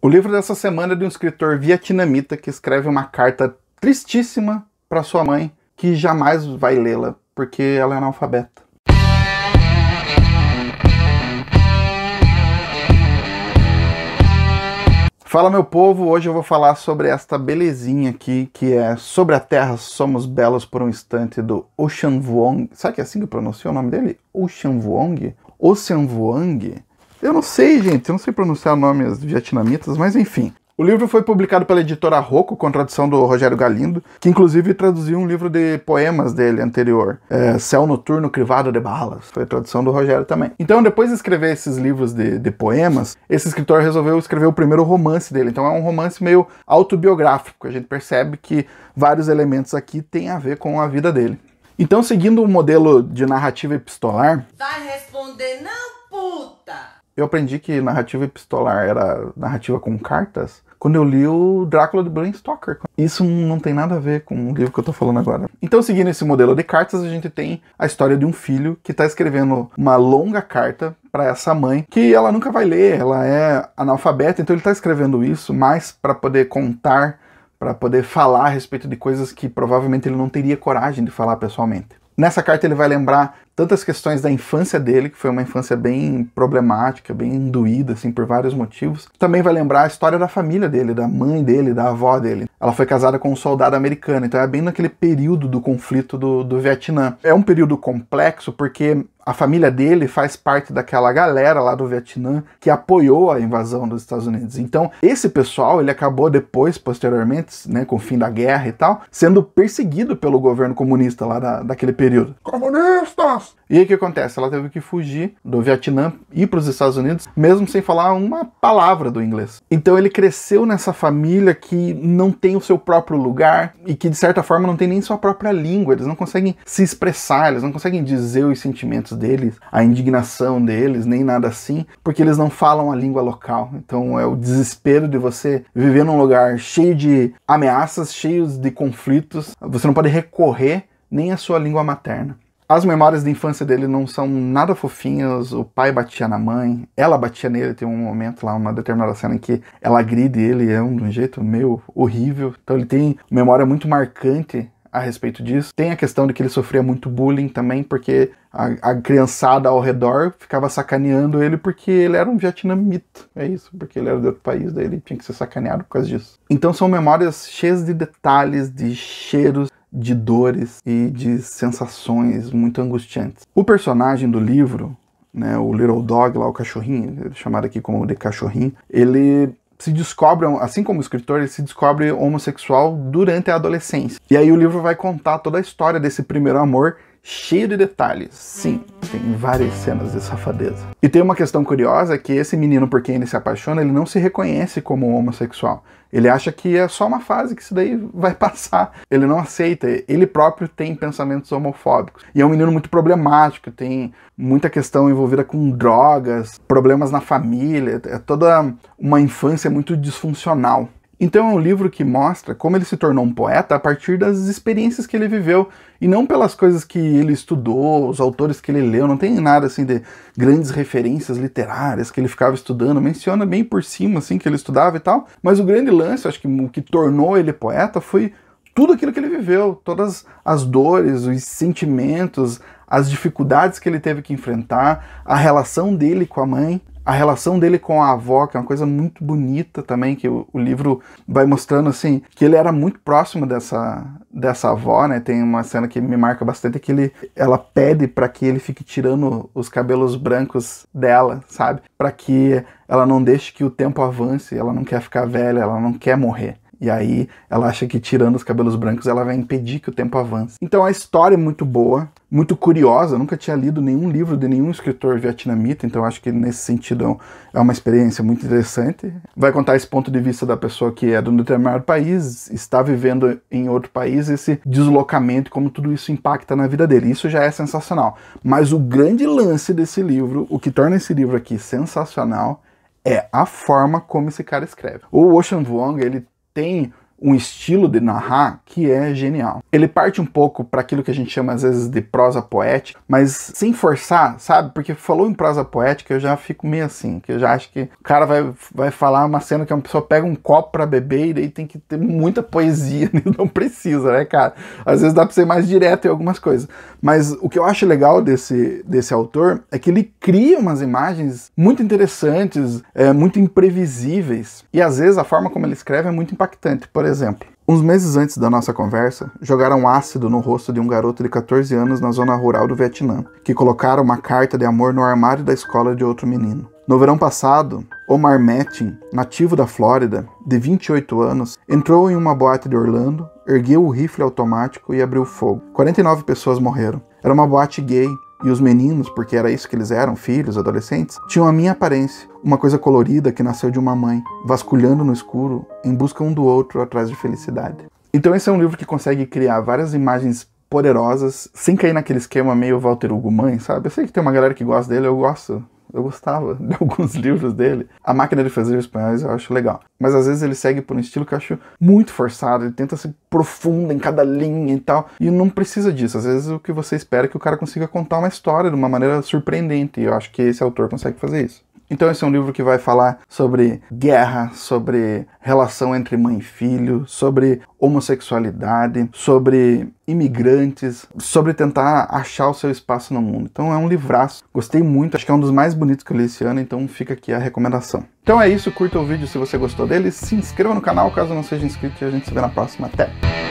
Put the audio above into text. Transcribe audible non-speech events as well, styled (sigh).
O livro dessa semana é de um escritor vietnamita que escreve uma carta tristíssima para sua mãe, que jamais vai lê-la, porque ela é analfabeta. Fala meu povo, hoje eu vou falar sobre esta belezinha aqui, que é Sobre a Terra Somos Belos por um Instante, do Ocean Vuong. Sabe que é assim que pronuncia o nome dele? Ocean Vuong? Ocean Vuong? Eu não sei, gente, eu não sei pronunciar nomes vietnamitas, mas enfim. O livro foi publicado pela editora Rocco, com tradução do Rogério Galindo, que inclusive traduziu um livro de poemas dele anterior, é, Céu Noturno Crivado de Balas. Foi tradução do Rogério também. Então, depois de escrever esses livros de, de, poemas, esse escritor resolveu escrever o primeiro romance dele. Então, é um romance meio autobiográfico. A gente percebe que vários elementos aqui têm a ver com a vida dele. Então, seguindo o modelo de narrativa epistolar. Vai responder, não, puta! Eu aprendi que narrativa epistolar era narrativa com cartas quando eu li o Drácula de Bram Stoker. Isso não tem nada a ver com o livro que eu tô falando agora. Então, seguindo esse modelo de cartas, a gente tem a história de um filho que tá escrevendo uma longa carta para essa mãe que ela nunca vai ler, ela é analfabeta, então ele tá escrevendo isso mais para poder contar, para poder falar a respeito de coisas que provavelmente ele não teria coragem de falar pessoalmente. Nessa carta ele vai lembrar tantas questões da infância dele, que foi uma infância bem problemática, bem induída, assim, por vários motivos. Também vai lembrar a história da família dele, da mãe dele, da avó dele. Ela foi casada com um soldado americano, então é bem naquele período do conflito do, do Vietnã. É um período complexo porque a família dele faz parte daquela galera lá do Vietnã que apoiou a invasão dos Estados Unidos. Então, esse pessoal, ele acabou depois, posteriormente, né, com o fim da guerra e tal, sendo perseguido pelo governo comunista lá da, daquele período. Comunistas! E aí o que acontece? Ela teve que fugir do Vietnã, ir para os Estados Unidos, mesmo sem falar uma palavra do inglês. Então ele cresceu nessa família que não tem o seu próprio lugar e que de certa forma não tem nem sua própria língua. Eles não conseguem se expressar, eles não conseguem dizer os sentimentos deles, a indignação deles, nem nada assim, porque eles não falam a língua local. Então é o desespero de você viver num lugar cheio de ameaças, cheio de conflitos. Você não pode recorrer nem à sua língua materna. As memórias da infância dele não são nada fofinhas, o pai batia na mãe, ela batia nele, tem um momento lá, uma determinada cena em que ela agride ele é um, de um jeito meio horrível. Então ele tem memória muito marcante a respeito disso. Tem a questão de que ele sofria muito bullying também, porque a, a criançada ao redor ficava sacaneando ele porque ele era um vietnamita. É isso, porque ele era de outro país, daí ele tinha que ser sacaneado por causa disso. Então são memórias cheias de detalhes, de cheiros, de dores e de sensações muito angustiantes. O personagem do livro, né, o Little Dog lá, o cachorrinho, chamado aqui como de cachorrinho, ele se descobre, assim como o escritor, ele se descobre homossexual durante a adolescência. E aí o livro vai contar toda a história desse primeiro amor cheio de detalhes. Sim, tem várias cenas de safadeza. E tem uma questão curiosa que esse menino por quem ele se apaixona, ele não se reconhece como homossexual. Ele acha que é só uma fase que isso daí (laughs) vai passar. Ele não aceita. Ele próprio tem pensamentos homofóbicos. E é um menino muito problemático, tem muita questão envolvida com drogas, problemas na família, é toda uma infância muito disfuncional. Então é um livro que mostra como ele se tornou um poeta a partir das experiências que ele viveu e não pelas coisas que ele estudou, os autores que ele leu, não tem nada assim de grandes referências literárias que ele ficava estudando, menciona bem por cima assim que ele estudava e tal, mas o grande lance, acho que o que tornou ele poeta foi tudo aquilo que ele viveu, todas as dores, os sentimentos, as dificuldades que ele teve que enfrentar, a relação dele com a mãe a relação dele com a avó, que é uma coisa muito bonita também, que o, o, livro vai mostrando assim, que ele era muito próximo dessa dessa avó, né? Tem uma cena que me marca bastante que ele ela pede para que ele fique tirando os cabelos brancos dela, sabe? Para que ela não deixe que o tempo avance, ela não quer ficar velha, ela não quer morrer. E aí ela acha que tirando os cabelos brancos ela vai impedir que o tempo avance. Então a história é muito boa, muito curiosa. Eu nunca tinha lido nenhum livro de nenhum escritor vietnamita, então acho que nesse sentido é uma experiência muito interessante. Vai contar esse ponto de vista da pessoa que é de um determinado país, está vivendo em outro país, esse deslocamento, como tudo isso impacta na vida dele. Isso já é sensacional. Mas o grande lance desse livro, o que torna esse livro aqui sensacional, é a forma como esse cara escreve. O Ocean Vuong, ele tem um estilo de narrar que é genial. Ele parte um pouco para aquilo que a gente chama às vezes de prosa poética, mas sem forçar, sabe? Porque falou em prosa poética, eu já fico meio assim, que eu já acho que o cara vai, vai falar uma cena que uma pessoa pega um copo para beber e daí tem que ter muita poesia, (laughs) né? não precisa, né, cara? Às vezes dá para ser mais direto em algumas coisas. Mas o que eu acho legal desse, desse autor é que ele cria umas imagens muito interessantes, é, muito imprevisíveis, e às vezes a forma como ele escreve é muito impactante. Por exemplo. Uns meses antes da nossa conversa, jogaram ácido no rosto de um garoto de 14 anos na zona rural do Vietnã, que colocaram uma carta de amor no armário da escola de outro menino. No verão passado, Omar Metin, nativo da Flórida, de 28 anos, entrou em uma boate de Orlando, ergueu o rifle automático e abriu fogo. 49 pessoas morreram. Era uma boate gay e os meninos, porque era isso que eles eram, filhos, adolescentes, tinham a minha aparência, uma coisa colorida que nasceu de uma mãe, vasculhando no escuro em busca um do outro atrás de felicidade. Então esse é um livro que consegue criar várias imagens poderosas, sem cair naquele esquema meio Walter Hugo mãe, sabe? Eu sei que tem uma galera que gosta dele, eu gosto eu gostava (laughs) de alguns livros dele. A máquina de fazer espanhóis eu acho legal. Mas às vezes ele segue por um estilo que eu acho muito forçado. Ele tenta ser profundo em cada linha e tal. E não precisa disso. Às vezes o que você espera é que o cara consiga contar uma história de uma maneira surpreendente. E eu acho que esse autor consegue fazer isso. Então esse é um livro que vai falar sobre guerra, sobre relação entre mãe e filho, sobre homossexualidade, sobre imigrantes, sobre tentar achar o seu espaço no mundo. Então é um livraço. Gostei muito, acho que é um dos mais bonitos que eu li esse ano, então fica aqui a recomendação. Então é isso, curta o vídeo se você gostou dele, se inscreva no canal caso não seja inscrito e a gente se vê na próxima. Até!